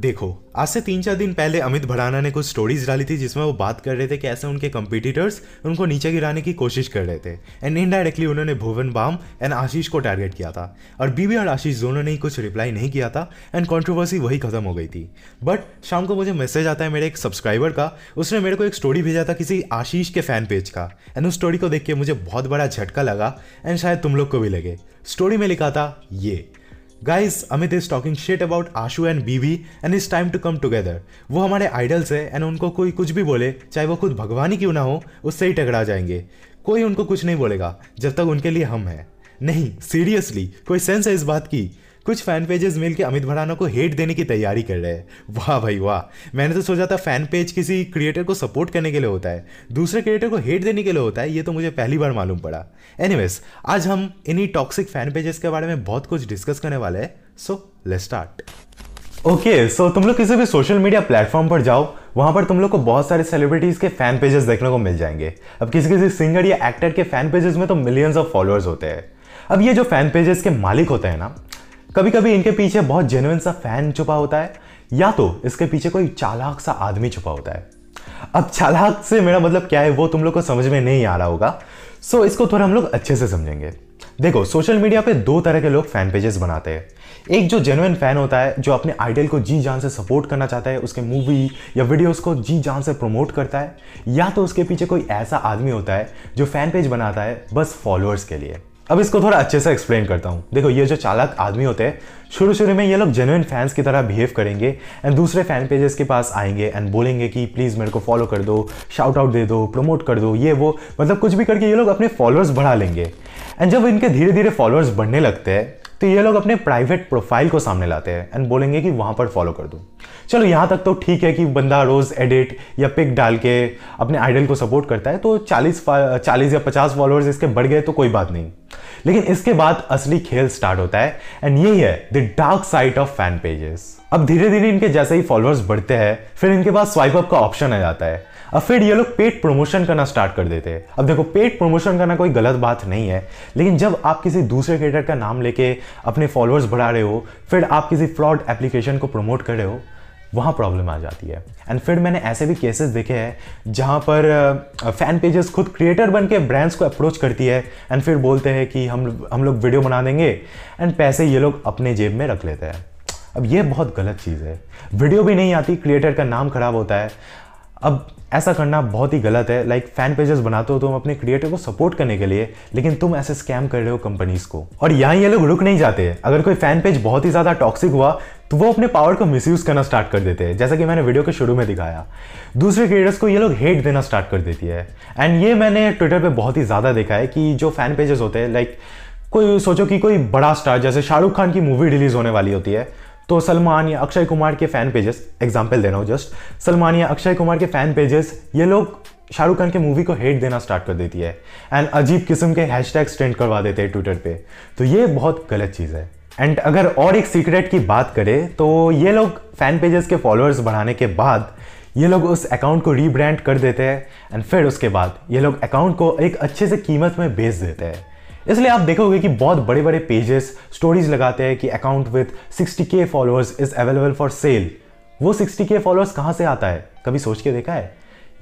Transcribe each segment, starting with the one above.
देखो आज से तीन चार दिन पहले अमित भड़ाना ने कुछ स्टोरीज डाली थी जिसमें वो बात कर रहे थे कि ऐसे उनके कंपटीटर्स उनको नीचे गिराने की कोशिश कर रहे थे एंड इनडायरेक्टली उन्होंने भुवन बाम एंड आशीष को टारगेट किया था और बीबी और आशीष दोनों ने ही कुछ रिप्लाई नहीं किया था एंड कॉन्ट्रोवर्सी वही खत्म हो गई थी बट शाम को मुझे मैसेज आता है मेरे एक सब्सक्राइबर का उसने मेरे को एक स्टोरी भेजा था किसी आशीष के फैन पेज का एंड उस स्टोरी को देख के मुझे बहुत बड़ा झटका लगा एंड शायद तुम लोग को भी लगे स्टोरी में लिखा था ये guys Amit is talking shit about Ashu and बीवी and is time to come together वो हमारे आइडल्स है एंड उनको कोई कुछ भी बोले चाहे वो खुद भगवान ही क्यों ना हो उससे ही टकरा जाएंगे कोई उनको कुछ नहीं बोलेगा जब तक उनके लिए हम हैं नहीं सीरियसली कोई सेंस है इस बात की कुछ फैन पेजेस मिल के अमित भड़ाना को हेट देने की तैयारी कर रहे हैं वाह भाई वाह मैंने तो सोचा था फैन पेज किसी क्रिएटर को सपोर्ट करने के लिए होता है दूसरे क्रिएटर को हेट देने के लिए होता है ये तो मुझे पहली बार मालूम पड़ा एनी आज हम इन्हीं टॉक्सिक फैन पेजेस के बारे में बहुत कुछ डिस्कस करने वाले हैं so let start okay so तुम लोग किसी भी सोशल मीडिया प्लेटफॉर्म पर जाओ वहाँ पर तुम लोग को बहुत सारे सेलिब्रिटीज़ के फैन पेजेस देखने को मिल जाएंगे अब किसी किसी सिंगर या एक्टर के फैन पेजेस में तो मिलियंस ऑफ फॉलोअर्स होते हैं अब ये जो फैन पेजेस के मालिक होते हैं ना कभी कभी इनके पीछे बहुत जेनुअन सा फैन छुपा होता है या तो इसके पीछे कोई चालाक सा आदमी छुपा होता है अब चालाक से मेरा मतलब क्या है वो तुम लोग को समझ में नहीं आ रहा होगा सो so, इसको थोड़ा हम लोग अच्छे से समझेंगे देखो सोशल मीडिया पे दो तरह के लोग फैन पेजेस बनाते हैं एक जो जेनुअन फैन होता है जो अपने आइडल को जी जान से सपोर्ट करना चाहता है उसके मूवी या वीडियोस को जी जान से प्रमोट करता है या तो उसके पीछे कोई ऐसा आदमी होता है जो फैन पेज बनाता है बस फॉलोअर्स के लिए अब इसको थोड़ा अच्छे से एक्सप्लेन करता हूँ देखो ये जो चालाक आदमी होते हैं शुरू शुरू में ये लोग जेनुइन फैंस की तरह बिहेव करेंगे एंड दूसरे फैन पेजेस के पास आएंगे एंड बोलेंगे कि प्लीज़ मेरे को फॉलो कर दो शाउट आउट दे दो प्रमोट कर दो ये वो मतलब कुछ भी करके ये लोग अपने फॉलोअर्स बढ़ा लेंगे एंड जब इनके धीरे धीरे फॉलोअर्स बढ़ने लगते हैं तो ये लोग अपने प्राइवेट प्रोफाइल को सामने लाते हैं एंड बोलेंगे कि वहाँ पर फॉलो कर दो चलो यहाँ तक तो ठीक है कि बंदा रोज़ एडिट या पिक डाल के अपने आइडल को सपोर्ट करता है तो 40 40 या 50 फॉलोअर्स इसके बढ़ गए तो कोई बात नहीं लेकिन इसके बाद असली खेल स्टार्ट होता है एंड यही है the dark side of fan pages अब धीरे धीरे इनके जैसे ही फॉलोअर्स बढ़ते हैं फिर इनके पास स्वाइप अप का ऑप्शन आ जाता है अब फिर ये लोग पेड प्रमोशन करना स्टार्ट कर देते हैं अब देखो पेड प्रमोशन करना कोई गलत बात नहीं है लेकिन जब आप किसी दूसरे क्रिएटर का नाम लेके अपने फॉलोअर्स बढ़ा रहे हो फिर आप किसी फ्रॉड एप्लीकेशन को प्रमोट कर रहे हो वहाँ प्रॉब्लम आ जाती है एंड फिर मैंने ऐसे भी केसेस देखे हैं जहाँ पर फ़ैन पेजेस खुद क्रिएटर बन के ब्रांड्स को अप्रोच करती है एंड फिर बोलते हैं कि हम हम लोग वीडियो बना देंगे एंड पैसे ये लोग अपने जेब में रख लेते हैं अब ये बहुत गलत चीज़ है वीडियो भी नहीं आती क्रिएटर का नाम खराब होता है अब ऐसा करना बहुत ही गलत है लाइक फैन पेजेस बनाते हो तुम अपने क्रिएटर को सपोर्ट करने के लिए लेकिन तुम ऐसे स्कैम कर रहे हो कंपनीज को और यहाँ ये लोग रुक नहीं जाते अगर कोई फैन पेज बहुत ही ज़्यादा टॉक्सिक हुआ तो वो अपने पावर को मिसयूज़ करना स्टार्ट कर देते हैं जैसा कि मैंने वीडियो के शुरू में दिखाया दूसरे क्रिएटर्स को ये लोग हेट देना स्टार्ट कर देती है एंड ये मैंने ट्विटर पे बहुत ही ज़्यादा देखा है कि जो फैन पेजेस होते हैं लाइक कोई सोचो कि कोई बड़ा स्टार जैसे शाहरुख खान की मूवी रिलीज़ होने वाली होती है तो सलमान या अक्षय कुमार के फैन पेजेस एग्जाम्पल दे रहा हूँ जस्ट सलमान या अक्षय कुमार के फैन पेजेस ये लोग शाहरुख खान के मूवी को हेट देना स्टार्ट कर देती है एंड अजीब किस्म के टैग ट्रेंड करवा देते हैं ट्विटर पे तो ये बहुत गलत चीज़ है एंड अगर और एक सीक्रेट की बात करें तो ये लोग फैन पेजेस के फॉलोअर्स बढ़ाने के बाद ये लोग उस अकाउंट को रीब्रांड कर देते हैं एंड फिर उसके बाद ये लोग अकाउंट को एक अच्छे से कीमत में बेच देते हैं इसलिए आप देखोगे कि बहुत बड़े बड़े पेजेस स्टोरीज लगाते हैं कि account with sixty K followers is available for sale वो सिक्सटी के फॉलोअर्स कहाँ से आता है कभी सोच के देखा है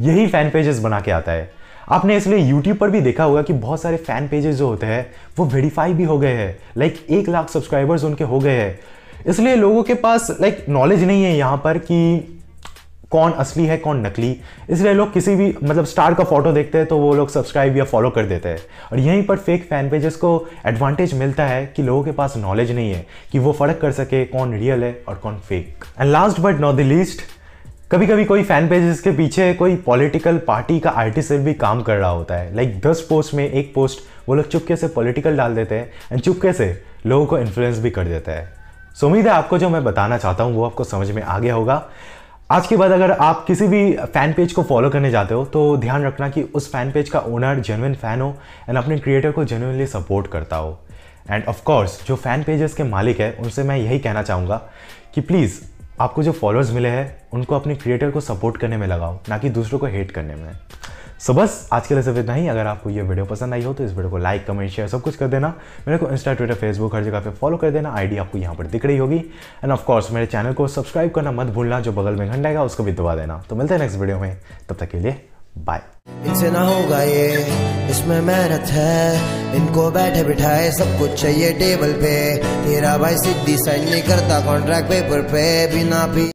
यही फैन पेजेस बना के आता है आपने इसलिए यूट्यूब पर भी देखा होगा कि बहुत सारे फैन पेजेस जो होते हैं वो वेरीफाई भी हो गए हैं लाइक एक लाख सब्सक्राइबर्स उनके हो गए हैं इसलिए लोगों के पास लाइक नॉलेज नहीं है यहाँ पर कि कौन असली है कौन नकली इसलिए लोग किसी भी मतलब स्टार का फोटो देखते हैं तो वो लोग सब्सक्राइब या फॉलो कर देते हैं और यहीं पर फेक फैन पेजेस को एडवांटेज मिलता है कि लोगों के पास नॉलेज नहीं है कि वो फ़र्क कर सके कौन रियल है और कौन fake and last but not the least कभी कभी कोई फैन पेजेस के पीछे कोई पॉलिटिकल पार्टी का आर्टिस्ट भी काम कर रहा होता है लाइक like दस पोस्ट में एक पोस्ट वो लोग चुपके से पॉलिटिकल डाल देते हैं एंड चुपके से लोगों को इन्फ्लुएंस भी कर देता है सो उम्मीद है आपको जो मैं बताना चाहता हूँ वो आपको समझ में आ गया होगा आज के बाद अगर आप किसी भी फैन पेज को फॉलो करने जाते हो तो ध्यान रखना कि उस फैन पेज का ओनर जेनुइन फैन हो एंड अपने क्रिएटर को जेनुनली सपोर्ट करता हो एंड ऑफ कोर्स जो फैन पेजेस के मालिक है उनसे मैं यही कहना चाहूँगा कि प्लीज़ आपको जो फॉलोअर्स मिले हैं उनको अपने क्रिएटर को सपोर्ट करने में लगाओ ना कि दूसरों को हेट करने में सो बस आज के लिए सिर्फ इतना ही अगर आपको ये वीडियो पसंद आई हो तो इस वीडियो को लाइक कमेंट शेयर सब कुछ कर देना मेरे को इंस्टा ट्विटर फेसबुक हर जगह पे फॉलो कर देना आईडी आपको यहाँ पर दिख रही होगी एंड ऑफ कोर्स मेरे चैनल को सब्सक्राइब करना मत भूलना जो बगल में घंटा है उसको भी दबा देना तो मिलते हैं नेक्स्ट वीडियो में तब तक के लिए बाय होगा ये इसमें मेहनत है इनको बैठे बिठाए सब कुछ चाहिए टेबल पे तेरा भाई सिद्धि साइन नहीं करता कॉन्ट्रैक्ट पेपर पे बिना पी